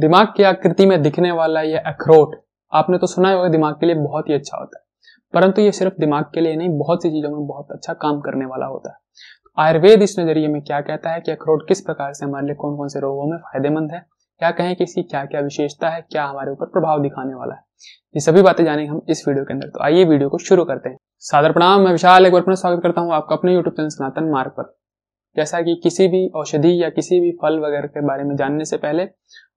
दिमाग की आकृति में दिखने वाला यह अखरोट आपने तो सुना होगा दिमाग के लिए बहुत ही अच्छा होता है परंतु ये सिर्फ दिमाग के लिए नहीं बहुत सी चीजों में बहुत अच्छा काम करने वाला होता है आयुर्वेद इस नजरिए में क्या कहता है कि अखरोट किस प्रकार से हमारे लिए कौन कौन से रोगों में फायदेमंद है क्या कहें कि इसकी क्या क्या विशेषता है क्या हमारे ऊपर प्रभाव दिखाने वाला है ये सभी बातें जानेंगे हम इस वीडियो के अंदर तो आइए वीडियो को शुरू करते हैं सादर प्रणाम मैं विशाल एक बार अपना स्वागत करता हूँ आपका अपने यूट्यूब चैनल सनातन मार्ग पर जैसा कि किसी भी औषधि या किसी भी फल वगैरह के बारे में जानने से पहले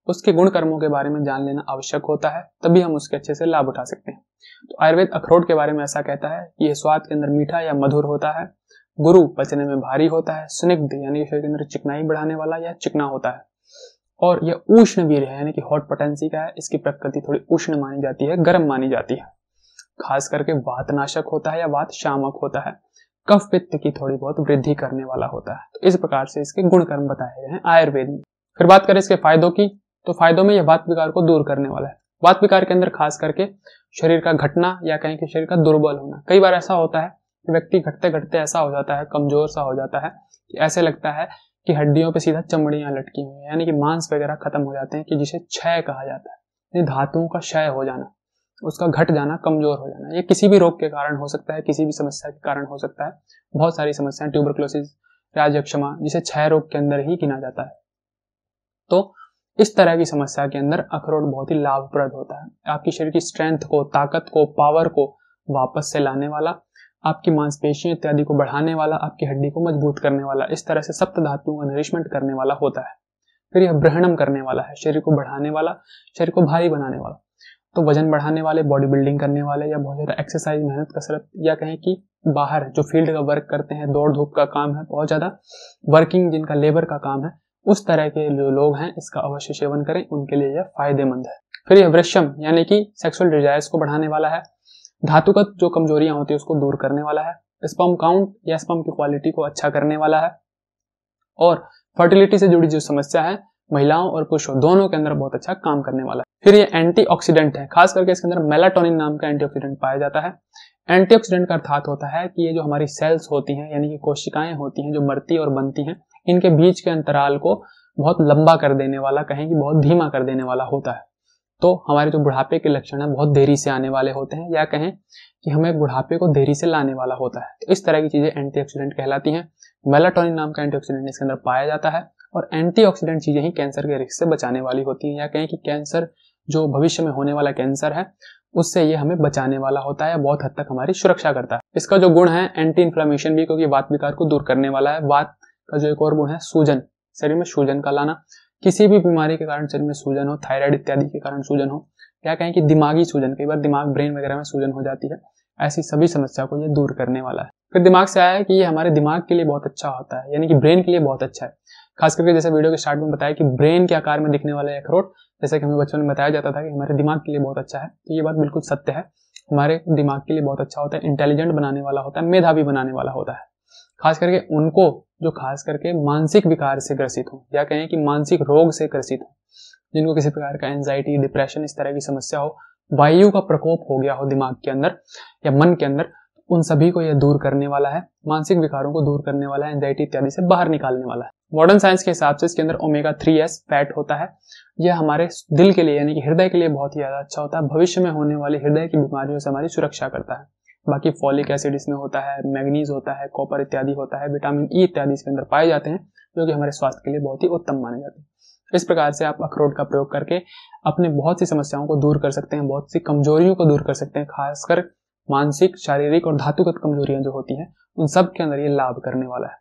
उसके गुण कर्मों के बारे में जान लेना आवश्यक होता है तभी हम उसके अच्छे से लाभ उठा सकते हैं तो आयुर्वेद अखरोट के बारे में ऐसा कहता है कि यह स्वाद के अंदर मीठा या मधुर होता है गुरु पचने में भारी होता है स्निग्ध यानी शरीर के अंदर चिकनाई बढ़ाने वाला या चिकना होता है और यह उष्ण वीर है यानी कि हॉट पोटेंसी का है इसकी प्रकृति थोड़ी उष्ण मानी जाती है गर्म मानी जाती है खास करके वातनाशक होता है या वात शामक होता है कफ पित्त की थोड़ी बहुत वृद्धि करने वाला होता है तो इस प्रकार से इसके गुण कर्म बताए गए हैं आयुर्वेद में फिर बात करें इसके फायदों की तो फायदों में यह वात विकार को दूर करने वाला है वात विकार के अंदर खास करके शरीर का घटना या कहें कि शरीर का दुर्बल होना कई बार ऐसा होता है कि व्यक्ति घटते घटते ऐसा हो जाता है कमजोर सा हो जाता है कि ऐसे लगता है कि हड्डियों पे सीधा चमड़ियां लटकी हुई है यानी कि मांस वगैरह खत्म हो जाते हैं कि जिसे क्षय कहा जाता है धातुओं का क्षय हो जाना उसका घट जाना कमजोर हो जाना ये किसी भी रोग के कारण हो सकता है किसी भी समस्या के कारण हो सकता है बहुत सारी समस्याएं ट्यूबरक्लोसिस राजक्षमा जिसे क्षय रोग के अंदर ही गिना जाता है तो इस तरह की समस्या के अंदर अखरोट बहुत ही लाभप्रद होता है आपके शरीर की स्ट्रेंथ को ताकत को पावर को वापस से लाने वाला आपकी मांसपेशियों इत्यादि को बढ़ाने वाला आपकी हड्डी को मजबूत करने वाला इस तरह से सप्त धातुओं का नरिशमेंट करने वाला होता है फिर यह ब्रहणम करने वाला है शरीर को बढ़ाने वाला शरीर को भारी बनाने वाला तो वजन बढ़ाने वाले बॉडी बिल्डिंग करने वाले या बहुत ज़्यादा एक्सरसाइज मेहनत कसरत या कहें कि बाहर जो फील्ड का वर्क करते हैं दौड़ धूप का काम है बहुत ज़्यादा वर्किंग जिनका लेबर का काम है उस तरह के जो लोग हैं इसका अवश्य सेवन करें उनके लिए यह फायदेमंद है फिर यह वृक्षम यानी कि सेक्सुअल डिजायर्स को बढ़ाने वाला है धातुगत जो कमजोरियां होती है उसको दूर करने वाला है स्पम काउंट या स्पम की क्वालिटी को अच्छा करने वाला है और फर्टिलिटी से जुड़ी जो समस्या है महिलाओं और पुरुषों दोनों के अंदर बहुत अच्छा काम करने वाला है फिर ये एंटीऑक्सीडेंट है खास करके इसके अंदर मेलाटोनिन नाम का एंटीऑक्सीडेंट पाया जाता है एंटीऑक्सीडेंट का अर्थात होता है कि ये जो हमारी सेल्स होती हैं यानी कि कोशिकाएं होती हैं जो मरती और बनती हैं इनके बीच के अंतराल को बहुत लंबा कर देने वाला कहें कि बहुत धीमा कर देने वाला होता है तो हमारे जो बुढ़ापे के लक्षण है बहुत देरी से आने वाले होते हैं या कहें कि हमें बुढ़ापे को देरी से लाने वाला होता है तो इस तरह की चीज़ें एंटीऑक्सीडेंट कहलाती हैं मेलाटोनिन नाम का एंटीऑक्सीडेंट इसके अंदर पाया जाता है और एंटीऑक्सीडेंट चीज़ें ही कैंसर के रिस्क से बचाने वाली होती हैं या कहें कि कैंसर जो भविष्य में होने वाला कैंसर है उससे ये हमें बचाने वाला होता है बहुत हद तक हमारी सुरक्षा करता है इसका जो गुण है एंटी इन्फ्लामेशन भी क्योंकि वात विकार को दूर करने वाला है वात का जो एक और गुण है सूजन शरीर में सूजन का लाना किसी भी बीमारी के कारण शरीर में सूजन हो थायराइड इत्यादि के कारण सूजन हो या कहें कि दिमागी सूजन कई बार दिमाग ब्रेन वगैरह में सूजन हो जाती है ऐसी सभी समस्या को ये दूर करने वाला है फिर दिमाग से आया है कि ये हमारे दिमाग के लिए बहुत अच्छा होता है यानी कि ब्रेन के लिए बहुत अच्छा है खास करके जैसे वीडियो के स्टार्ट में बताया कि ब्रेन के आकार में दिखने वाला अखरोट जैसे कि हमें बच्चों ने बताया जाता था कि हमारे दिमाग के लिए बहुत अच्छा है तो ये बात बिल्कुल सत्य है हमारे दिमाग के लिए बहुत अच्छा होता है इंटेलिजेंट बनाने वाला होता है मेधावी बनाने वाला होता है खास करके उनको जो खास करके मानसिक विकार से ग्रसित हो या कहें कि मानसिक रोग से ग्रसित हो जिनको किसी प्रकार का एंजाइटी डिप्रेशन इस तरह की समस्या हो वायु का प्रकोप हो गया हो दिमाग के अंदर या मन के अंदर तो उन सभी को यह दूर करने वाला है मानसिक विकारों को दूर करने वाला है एंजाइटी इत्यादि से बाहर निकालने वाला है मॉडर्न साइंस के हिसाब से इसके अंदर ओमेगा थ्री एस फैट होता है यह हमारे दिल के लिए यानी कि हृदय के लिए बहुत ही ज़्यादा अच्छा होता है भविष्य में होने वाली हृदय की बीमारियों से हमारी सुरक्षा करता है बाकी फॉलिक एसिड इसमें होता है मैग्नीज होता है कॉपर इत्यादि होता है विटामिन ई e इत्यादि इसके अंदर पाए जाते हैं जो कि हमारे स्वास्थ्य के लिए बहुत ही उत्तम माने जाते हैं तो इस प्रकार से आप अखरोट का प्रयोग करके अपने बहुत सी समस्याओं को दूर कर सकते हैं बहुत सी कमजोरियों को दूर कर सकते हैं खासकर मानसिक शारीरिक और धातुगत कमजोरियां जो होती हैं उन सब के अंदर ये लाभ करने वाला है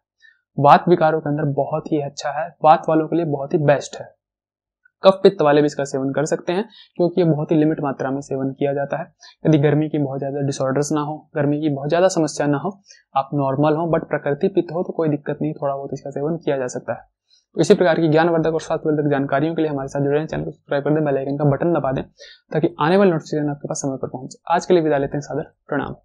वात विकारों के अंदर बहुत ही अच्छा है वात वालों के लिए बहुत ही बेस्ट है कफ पित्त वाले भी इसका सेवन कर सकते हैं क्योंकि ये बहुत ही लिमिट मात्रा में सेवन किया जाता है यदि गर्मी की बहुत ज़्यादा डिसऑर्डर्स ना हो गर्मी की बहुत ज़्यादा समस्या ना हो आप नॉर्मल हो बट प्रकृति पित्त हो तो कोई दिक्कत नहीं थोड़ा बहुत इसका सेवन किया जा सकता है तो इसी प्रकार की ज्ञानवर्धक और स्वास्थ्यवर्धक जानकारियों के लिए हमारे साथ जुड़े हैं चैनल को सब्सक्राइब कर दें बेल आइकन का बटन दबा दें ताकि आने वाले नोटिफिकेशन आपके पास समय पर पहुंचे आज के लिए विदा लेते हैं सादर प्रणाम